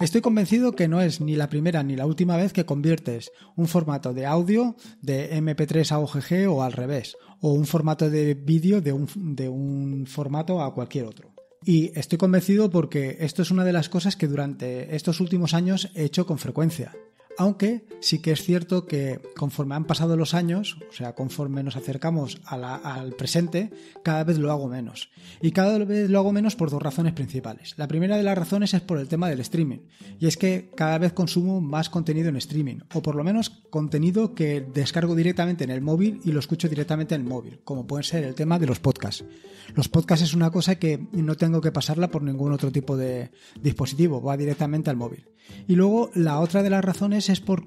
Estoy convencido que no es ni la primera ni la última vez que conviertes un formato de audio de MP3 a OGG o al revés, o un formato de vídeo de un, formato a cualquier otro. Y estoy convencido porque esto es una de las cosas que durante estos últimos años he hecho con frecuencia. Aunque sí que es cierto que conforme han pasado los años, o sea, conforme nos acercamos al presente, cada vez lo hago menos. Y cada vez lo hago menos por dos razones principales. La primera de las razones es por el tema del streaming. Y es que cada vez consumo más contenido en streaming, o por lo menos contenido que descargo directamente en el móvil y lo escucho directamente en el móvil, como pueden ser el tema de los podcasts. Los podcasts es una cosa que no tengo que pasarla por ningún otro tipo de dispositivo, va directamente al móvil. Y luego la otra de las razones es por,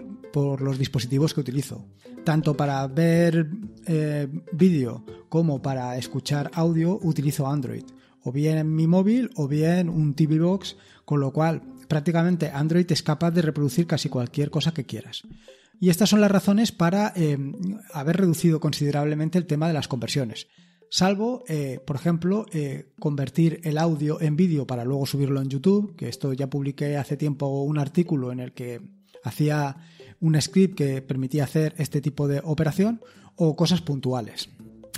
los dispositivos que utilizo, tanto para ver eh, vídeo como para escuchar audio utilizo Android, o bien mi móvil o bien un TV Box, con lo cual prácticamente Android es capaz de reproducir casi cualquier cosa que quieras. Y estas son las razones para em, haber reducido considerablemente el tema de las conversiones. Salvo, eh, por ejemplo, eh, convertir el audio en vídeo para luego subirlo en YouTube, que esto ya publiqué hace tiempo un artículo en el que Hacía un script que permitía hacer este tipo de operación o cosas puntuales.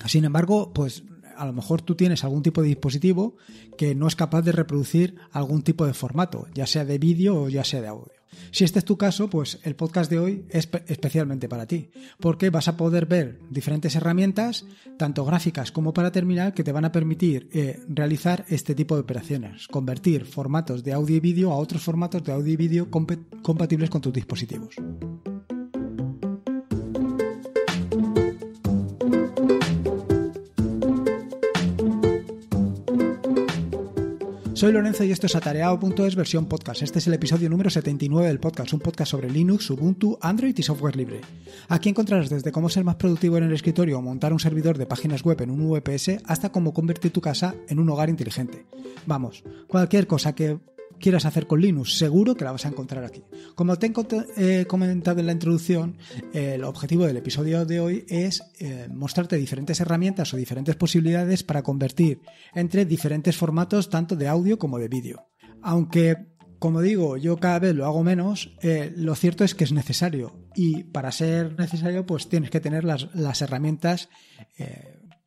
Sin embargo, pues a lo mejor tú tienes algún tipo de dispositivo que no es capaz de reproducir algún tipo de formato, ya sea de vídeo o ya sea de audio. Si este es tu caso, pues el podcast de hoy es especialmente para ti, porque vas a poder ver diferentes herramientas, tanto gráficas como para terminal, que te van a permitir eh, realizar este tipo de operaciones, convertir formatos de audio y vídeo a otros formatos de audio y vídeo compatibles con tus dispositivos. Soy Lorenzo y esto es atareado.es versión podcast. Este es el episodio número 79 del podcast, un podcast sobre Linux, Ubuntu, Android y software libre. Aquí encontrarás desde cómo ser más productivo en el escritorio o montar un servidor de páginas web en un VPS hasta cómo convertir tu casa en un hogar inteligente. Vamos, cualquier cosa que quieras hacer con Linux, seguro que la vas a encontrar aquí. Como te he eh, comentado en la introducción, el objetivo del episodio de hoy es eh, mostrarte diferentes herramientas o diferentes posibilidades para convertir entre diferentes formatos tanto de audio como de vídeo. Aunque como digo, yo cada vez lo hago menos, eh, lo cierto es que es necesario. Y para ser necesario, pues tienes que tener las, herramientas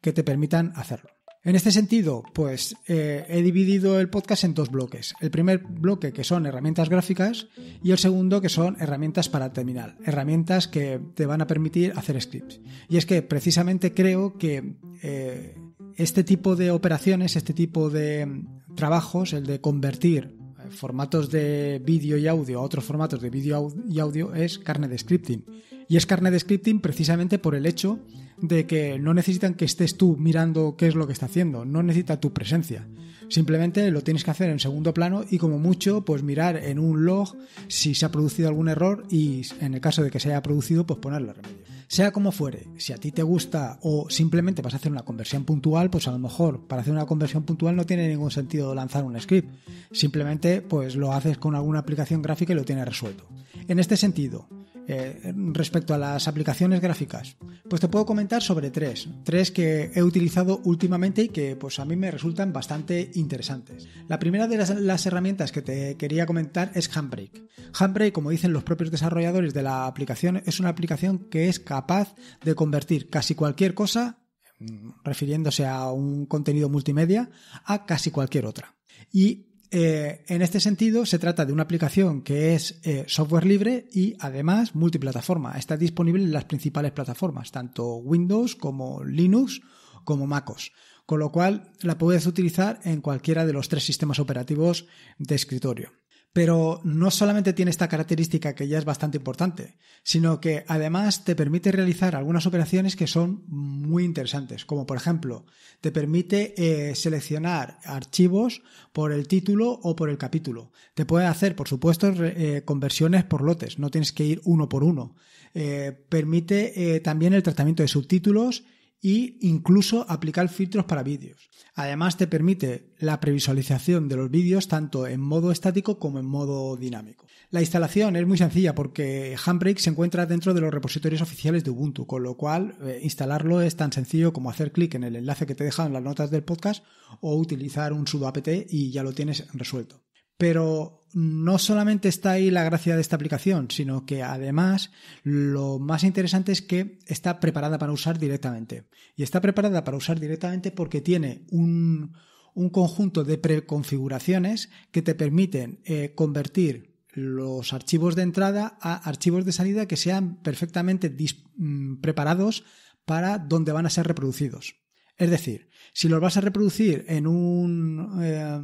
que te permitan hacerlo. En este sentido, pues eh, he dividido el podcast en dos bloques. El primer bloque que son herramientas gráficas y el segundo que son herramientas para terminal, herramientas que te van a permitir hacer scripts. Y es que precisamente creo que eh, este tipo de operaciones, este tipo de trabajos, el de convertir eh, formatos de vídeo y audio a otros formatos de vídeo y audio es carne de scripting. Y es carnet de scripting precisamente por el hecho de que no necesitan que estés tú mirando qué es lo que está haciendo, no necesita tu presencia. Simplemente lo tienes que hacer en segundo plano y como mucho, pues mirar en un log si se ha producido algún error y en el caso de que se haya producido, pues ponerle remedio. Sea como fuere, si a ti te gusta o simplemente vas a hacer una conversión puntual, pues a lo mejor para hacer una conversión puntual no tiene ningún sentido lanzar un script. Simplemente pues lo haces con alguna aplicación gráfica y lo tienes resuelto. En este sentido, eh, respecto a las aplicaciones gráficas, pues te puedo comentar sobre tres. Tres que he utilizado últimamente y que pues a mí me resultan bastante interesantes. La primera de las, herramientas que te quería comentar es Handbrake. Handbrake, como dicen los propios desarrolladores de la aplicación, es una aplicación que es capaz de convertir casi cualquier cosa mm, refiriéndose a un contenido multimedia, a casi cualquier otra. Y eh, en este sentido, se trata de una aplicación que es eh, software libre y además multiplataforma. Está disponible en las principales plataformas, tanto Windows como Linux como MacOS. Con lo cual, la puedes utilizar en cualquiera de los tres sistemas operativos de escritorio pero no solamente tiene esta característica que ya es bastante importante, sino que además te permite realizar algunas operaciones que son muy interesantes, como por ejemplo, te permite eh, seleccionar archivos por el título o por el capítulo. Te puede hacer, por supuesto, eh, conversiones por lotes, no tienes que ir uno por uno. Eh, permite también el tratamiento de subtítulos e incluso aplicar filtros para vídeos. Además te permite la previsualización de los vídeos tanto en modo estático como en modo dinámico. La instalación es muy sencilla porque Handbrake se encuentra dentro de los repositorios oficiales de Ubuntu, con lo cual eh, instalarlo es tan sencillo como hacer clic en el enlace que te dejan las notas del podcast o utilizar un sudo apt y ya lo tienes resuelto. Pero no solamente está ahí la gracia de esta aplicación, sino que además lo más interesante es que está preparada para usar directamente. Y está preparada para usar directamente porque tiene un, conjunto de preconfiguraciones que te permiten eh, convertir los archivos de entrada a archivos de salida que sean perfectamente mm, preparados para donde van a ser reproducidos. Es decir, si los vas a reproducir en un... Eh,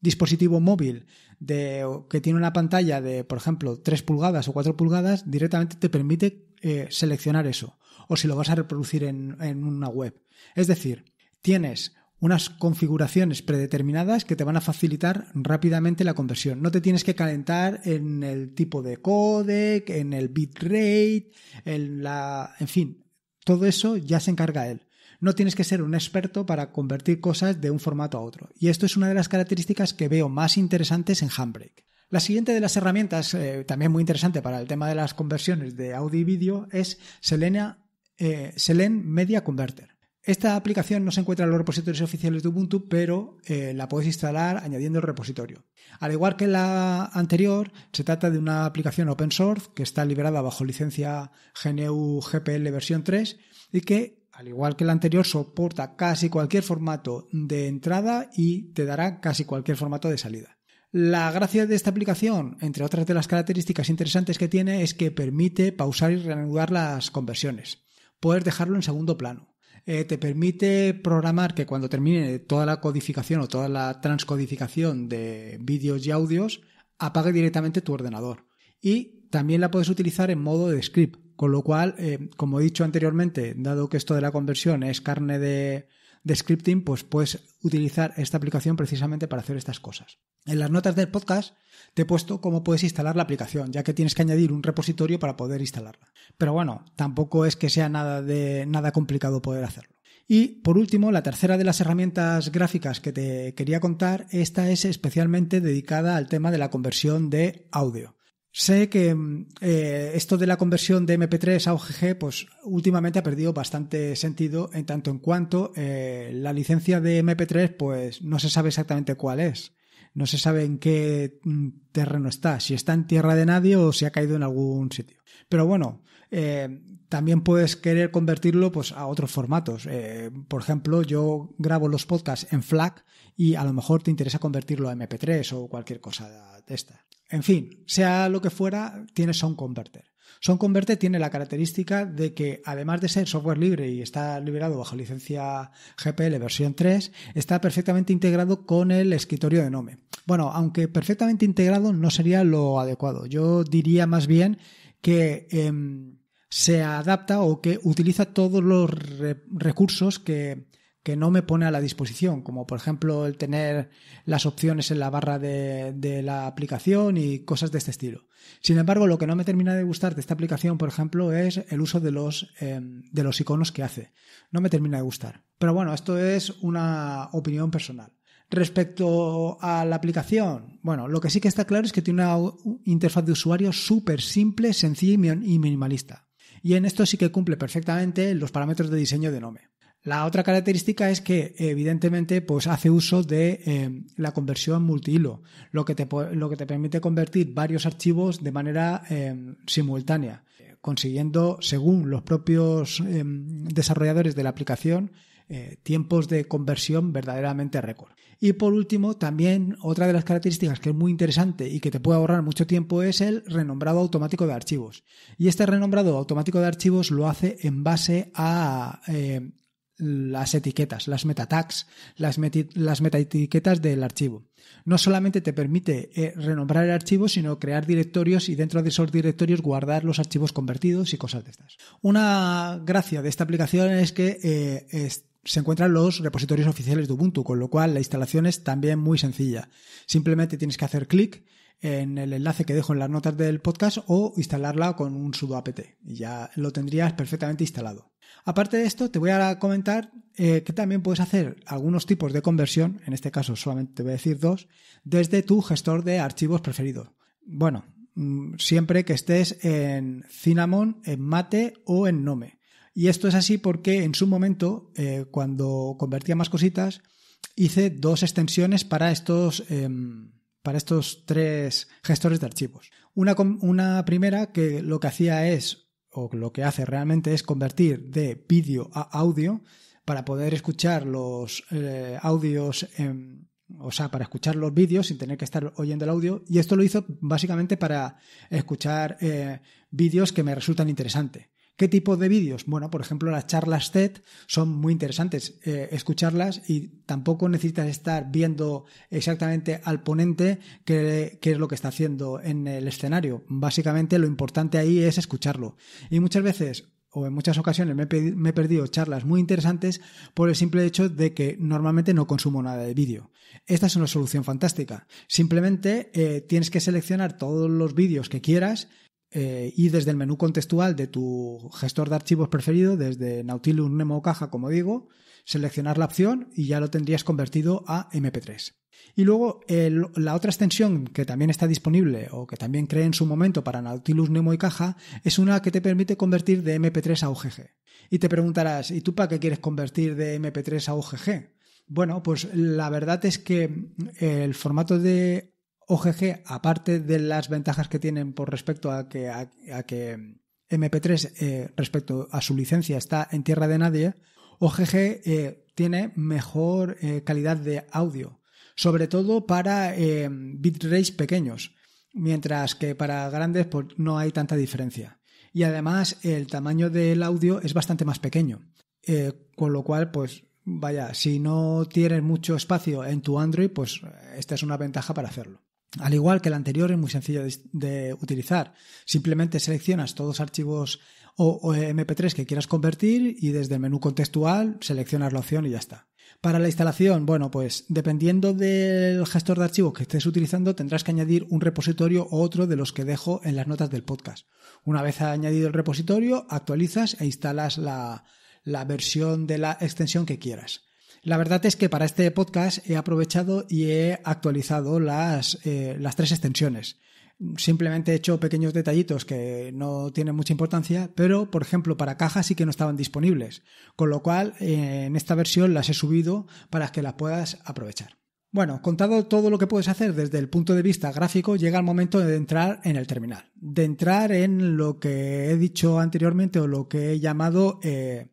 dispositivo móvil de, que tiene una pantalla de, por ejemplo, 3 pulgadas o 4 pulgadas, directamente te permite eh, seleccionar eso, o si lo vas a reproducir en, en una web. Es decir, tienes unas configuraciones predeterminadas que te van a facilitar rápidamente la conversión. No te tienes que calentar en el tipo de codec, en el bitrate, en la, en fin, todo eso ya se encarga él no tienes que ser un experto para convertir cosas de un formato a otro. Y esto es una de las características que veo más interesantes en Handbrake. La siguiente de las herramientas, eh, también muy interesante para el tema de las conversiones de audio y vídeo, es Selena, eh, Selen Media Converter. Esta aplicación no se encuentra en los repositorios oficiales de Ubuntu, pero eh, la puedes instalar añadiendo el repositorio. Al igual que la anterior, se trata de una aplicación open source que está liberada bajo licencia GNU GPL versión 3 y que al igual que el anterior, soporta casi cualquier formato de entrada y te dará casi cualquier formato de salida. La gracia de esta aplicación, entre otras de las características interesantes que tiene, es que permite pausar y reanudar las conversiones. Puedes dejarlo en segundo plano. Eh, te permite programar que cuando termine toda la codificación o toda la transcodificación de vídeos y audios, apague directamente tu ordenador. Y también la puedes utilizar en modo de script, con lo cual, eh, como he dicho anteriormente, dado que esto de la conversión es carne de, de scripting, pues puedes utilizar esta aplicación precisamente para hacer estas cosas. En las notas del podcast te he puesto cómo puedes instalar la aplicación, ya que tienes que añadir un repositorio para poder instalarla. Pero bueno, tampoco es que sea nada de nada complicado poder hacerlo. Y por último, la tercera de las herramientas gráficas que te quería contar, esta es especialmente dedicada al tema de la conversión de audio. Sé que mm, eh, esto de la conversión de MP3 a OGG, pues últimamente ha perdido bastante sentido en tanto en cuanto eh, la licencia de MP3, pues no se sabe exactamente cuál es. No se sabe en qué mm, terreno está, si está en tierra de nadie o si ha caído en algún sitio. Pero bueno, eh, también puedes querer convertirlo pues, a otros formatos. Eh, por ejemplo, yo grabo los podcasts en FLAC y a lo mejor te interesa convertirlo a MP3 o cualquier cosa de esta. En fin, sea lo que fuera, tienes Sound Converter. Sound Converter tiene la característica de que, además de ser software libre y está liberado bajo licencia GPL versión 3, está perfectamente integrado con el escritorio de Nome. Bueno, aunque perfectamente integrado no sería lo adecuado. Yo diría más bien que em, se adapta o que utiliza todos los recursos que, no me pone a la disposición, como por ejemplo el tener las opciones en la barra de, la aplicación y cosas de este estilo. Sin embargo, lo que no me termina de gustar de esta aplicación, por ejemplo, es el uso de los, em, de los iconos que hace. No me termina de gustar. Pero bueno, esto es una opinión personal. Respecto a la aplicación, bueno, lo que sí que está claro es que tiene una interfaz de usuario súper simple, sencilla y minimalista y en esto sí que cumple perfectamente los parámetros de diseño de Nome. La otra característica es que, evidentemente, pues hace uso de em, la conversión multihilo, lo que, te, lo que te permite convertir varios archivos de manera em, simultánea, consiguiendo, según los propios em, desarrolladores de la aplicación, eh, tiempos de conversión verdaderamente récord. Y por último, también otra de las características que es muy interesante y que te puede ahorrar mucho tiempo es el renombrado automático de archivos. Y este renombrado automático de archivos lo hace en base a eh, las etiquetas, las meta tags, las, las metaetiquetas del archivo. No solamente te permite eh, renombrar el archivo, sino crear directorios y dentro de esos directorios guardar los archivos convertidos y cosas de estas. Una gracia de esta aplicación es que se encuentran los repositorios oficiales de Ubuntu, con lo cual la instalación es también muy sencilla. Simplemente tienes que hacer clic en el enlace que dejo en las notas del podcast o instalarla con un sudo apt y ya lo tendrías perfectamente instalado. Aparte de esto, te voy a comentar eh, que también puedes hacer algunos tipos de conversión, en este caso solamente te voy a decir dos, desde tu gestor de archivos preferido. Bueno, mm, siempre que estés en Cinnamon, en Mate o en Nome. Y esto es así porque en su momento, eh, cuando convertía más cositas, hice dos extensiones para estos, em, para estos tres gestores de archivos. Una, una primera que lo que hacía es, o lo que hace realmente es convertir de vídeo a audio para poder escuchar los eh, audios. Em, o sea, para escuchar los vídeos sin tener que estar oyendo el audio. Y esto lo hizo básicamente para escuchar eh, vídeos que me resultan interesantes. ¿Qué tipo de vídeos? Bueno, por ejemplo, las charlas TED son muy interesantes eh, escucharlas y tampoco necesitas estar viendo exactamente al ponente qué, es lo que está haciendo en el escenario. Básicamente lo importante ahí es escucharlo. Y muchas veces o en muchas ocasiones me he, perdido charlas muy interesantes por el simple hecho de que normalmente no consumo nada de vídeo. Esta es una solución fantástica. Simplemente eh, tienes que seleccionar todos los vídeos que quieras eh, y desde el menú contextual de tu gestor de archivos preferido, desde Nautilus, Nemo o Caja, como digo, seleccionar la opción y ya lo tendrías convertido a MP3. Y luego la otra extensión que también está disponible o que también cree en su momento para Nautilus, Nemo y Caja es una que te permite convertir de MP3 a OGG Y te preguntarás, ¿y tú para qué quieres convertir de MP3 a OGG Bueno, pues la verdad es que el formato de OGG, aparte de las ventajas que tienen por respecto a que, MP3, eh, respecto a su licencia, está en tierra de nadie, OGG eh, tiene mejor eh, calidad de audio, sobre todo para bitrates pequeños, mientras que para grandes pues, no hay tanta diferencia. Y además el tamaño del audio es bastante más pequeño, con lo cual pues vaya, si no tienes mucho espacio en tu Android, pues esta es una ventaja para hacerlo. Al igual que el anterior, es muy sencillo de, utilizar. Simplemente seleccionas todos los archivos o, MP3 que quieras convertir y desde el menú contextual seleccionas la opción y ya está. Para la instalación, bueno, pues dependiendo del gestor de archivos que estés utilizando, tendrás que añadir un repositorio o otro de los que dejo en las notas del podcast. Una vez añadido el repositorio, actualizas e instalas la versión de la extensión que quieras. La verdad es que para este podcast he aprovechado y he actualizado las, eh, las tres extensiones. Simplemente he hecho pequeños detallitos que no tienen mucha importancia, pero por ejemplo para cajas sí que no estaban disponibles, con lo cual eh, en esta versión las he subido para que las puedas aprovechar. Bueno, contado todo lo que puedes hacer desde el punto de vista gráfico, llega el momento de entrar en el terminal, de entrar en lo que he dicho anteriormente o lo que he llamado eh,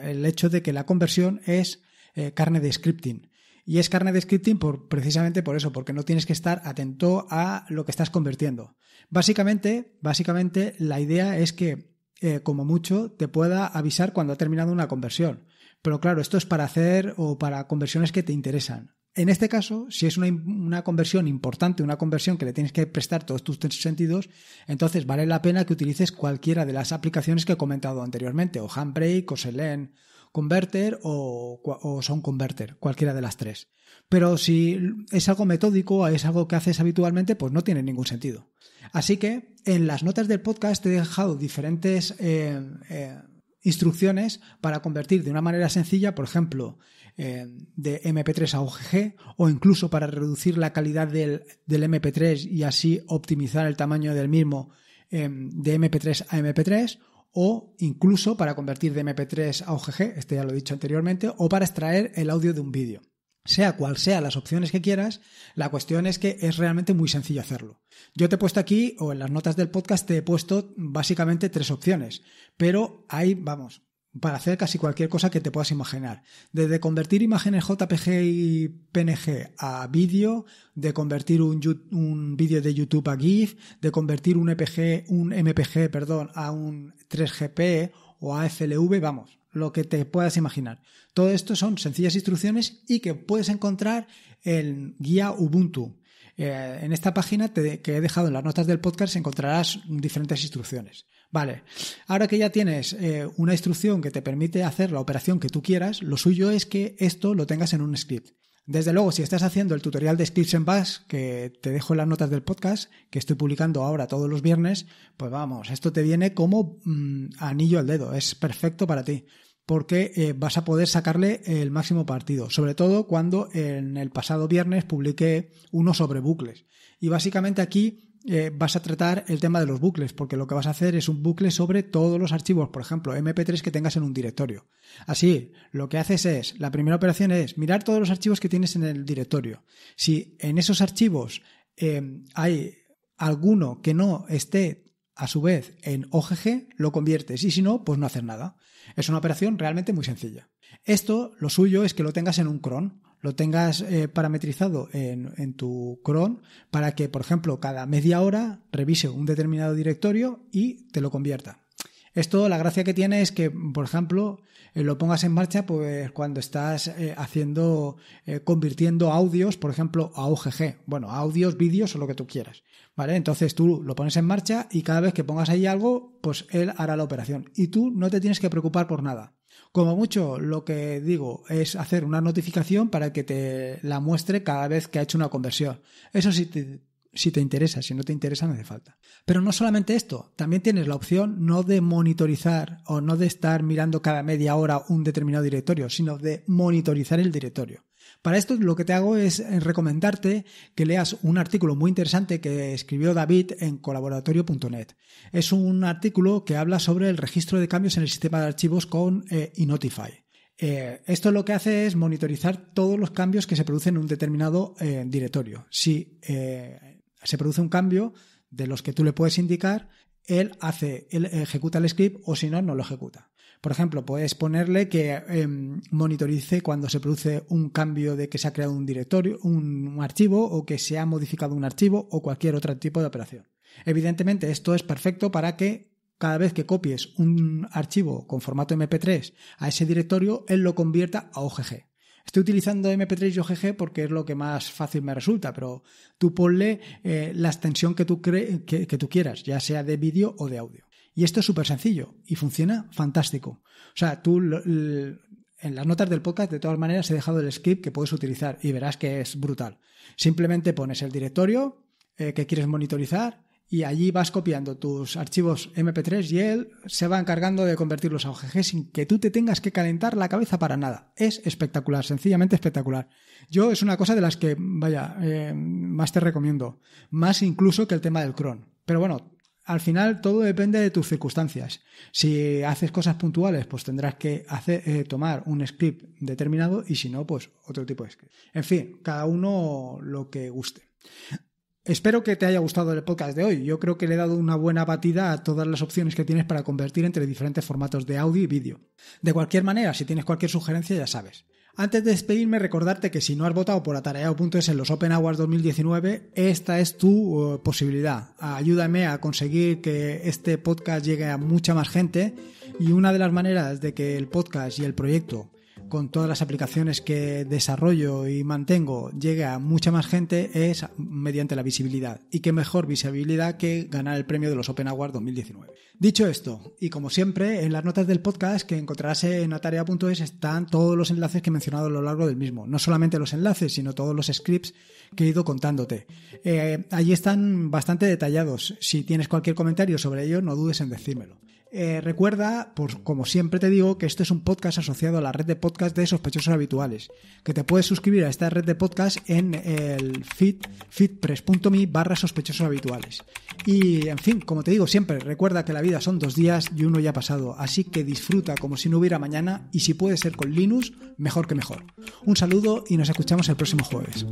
el hecho de que la conversión es eh, carne de scripting. Y es carne de scripting por, precisamente por eso, porque no tienes que estar atento a lo que estás convirtiendo. Básicamente, básicamente la idea es que, eh, como mucho, te pueda avisar cuando ha terminado una conversión. Pero claro, esto es para hacer o para conversiones que te interesan. En este caso, si es una, conversión importante, una conversión que le tienes que prestar todos tus sentidos, entonces vale la pena que utilices cualquiera de las aplicaciones que he comentado anteriormente, o Handbrake, o Selene Converter o, o Sound Converter, cualquiera de las tres. Pero si es algo metódico, es algo que haces habitualmente, pues no tiene ningún sentido. Así que en las notas del podcast te he dejado diferentes... Eh, eh, instrucciones para convertir de una manera sencilla, por ejemplo, eh, de MP3 a OGG o incluso para reducir la calidad del, MP3 y así optimizar el tamaño del mismo eh, de MP3 a MP3 o incluso para convertir de MP3 a OGG, este ya lo he dicho anteriormente, o para extraer el audio de un vídeo sea cual sea las opciones que quieras, la cuestión es que es realmente muy sencillo hacerlo. Yo te he puesto aquí, o en las notas del podcast, te he puesto básicamente tres opciones, pero hay, vamos, para hacer casi cualquier cosa que te puedas imaginar. Desde convertir imágenes JPG y PNG a vídeo, de convertir un, un vídeo de YouTube a GIF, de convertir un EPG, un MPG, perdón, a un 3GP o a FLV, vamos, lo que te puedas imaginar. Todo esto son sencillas instrucciones y que puedes encontrar en guía Ubuntu. Eh, en esta página que he dejado en las notas del podcast encontrarás diferentes instrucciones. Vale, ahora que ya tienes eh, una instrucción que te permite hacer la operación que tú quieras, lo suyo es que esto lo tengas en un script. Desde luego, si estás haciendo el tutorial de scripts en Bash, que te dejo en las notas del podcast, que estoy publicando ahora todos los viernes, pues vamos, esto te viene como mm, anillo al dedo, es perfecto para ti porque eh, vas a poder sacarle el máximo partido, sobre todo cuando en el pasado viernes publiqué uno sobre bucles. Y básicamente aquí eh, vas a tratar el tema de los bucles, porque lo que vas a hacer es un bucle sobre todos los archivos, por ejemplo, MP3 que tengas en un directorio. Así, lo que haces es, la primera operación es mirar todos los archivos que tienes en el directorio. Si en esos archivos eh, hay alguno que no esté a su vez en OGG lo conviertes y si no, pues no hacer nada. Es una operación realmente muy sencilla. Esto lo suyo es que lo tengas en un cron, lo tengas eh, parametrizado en, tu cron para que, por ejemplo, cada media hora revise un determinado directorio y te lo convierta. Esto, la gracia que tiene es que, por ejemplo, eh, lo pongas en marcha pues cuando estás eh, haciendo, eh, convirtiendo audios, por ejemplo, a OGG. Bueno, audios, vídeos o lo que tú quieras. ¿Vale? Entonces tú lo pones en marcha y cada vez que pongas ahí algo, pues él hará la operación. Y tú no te tienes que preocupar por nada. Como mucho, lo que digo es hacer una notificación para que te la muestre cada vez que ha hecho una conversión. Eso sí te, si te interesa, si no te interesa no hace falta. Pero no solamente esto, también tienes la opción no de monitorizar o no de estar mirando cada media hora un determinado directorio, sino de monitorizar el directorio. Para esto lo que te hago es eh, recomendarte que leas un artículo muy interesante que escribió David en colaboratorio.net. Es un artículo que habla sobre el registro de cambios en el sistema de archivos con eh, Inotify. Eh, esto lo que hace es monitorizar todos los cambios que se producen en un determinado directorio. Si se produce un cambio de los que tú le puedes indicar, él hace, él ejecuta el script o si no, no lo ejecuta. Por ejemplo, puedes ponerle que em, monitorice cuando se produce un cambio de que se ha creado un directorio, un archivo o que se ha modificado un archivo o cualquier otro tipo de operación. Evidentemente, esto es perfecto para que cada vez que copies un archivo con formato MP3 a ese directorio, él lo convierta a OGG. Estoy utilizando MP3 y OGG porque es lo que más fácil me resulta, pero tú ponle eh, la extensión que tú, que tú quieras, ya sea de vídeo o de audio. Y esto es súper sencillo y funciona fantástico. O sea, tú en las notas del podcast, de todas maneras, he dejado el script que puedes utilizar y verás que es brutal. Simplemente pones el directorio eh, que quieres monitorizar, y allí vas copiando tus archivos MP3 y él se va encargando de convertirlos a OGG sin que tú te tengas que calentar la cabeza para nada. Es espectacular, sencillamente espectacular. Yo es una cosa de las que, vaya, eh, más te recomiendo, más incluso que el tema del cron. Pero bueno, al final todo depende de tus circunstancias. Si haces cosas puntuales, pues tendrás que hacer, eh, tomar un script determinado y si no, pues otro tipo de script. En fin, cada uno lo que guste. Espero que te haya gustado el podcast de hoy. Yo creo que le he dado una buena batida a todas las opciones que tienes para convertir entre diferentes formatos de audio y vídeo. De cualquier manera, si tienes cualquier sugerencia ya sabes. Antes de despedirme, recordarte que si no has votado por atareado.es en los Open Awards 2019, esta es tu eh, posibilidad. Ayúdame a conseguir que este podcast llegue a mucha más gente y una de las maneras de que el podcast y el proyecto con todas las aplicaciones que desarrollo y mantengo llegue a mucha más gente es mediante la visibilidad. Y qué mejor visibilidad que ganar el premio de los Open Awards 2019. Dicho esto, y como siempre, en las notas del podcast que encontrarás en atarea.es están todos los enlaces que he mencionado a lo largo del mismo. No solamente los enlaces, sino todos los scripts que he ido contándote. Eh, allí están bastante detallados. Si tienes cualquier comentario sobre ello, no dudes en decírmelo. Eh, recuerda, como siempre te digo, que este es un podcast asociado a la red de podcast de sospechosos habituales, que te puedes suscribir a esta red de podcast en el feed, feedpress.me barra sospechosos habituales. Y en fin, como te digo siempre, recuerda que la vida son dos días y uno ya ha pasado, así que disfruta como si no hubiera mañana y si puede ser con Linux, mejor que mejor. Un saludo y nos escuchamos el próximo jueves.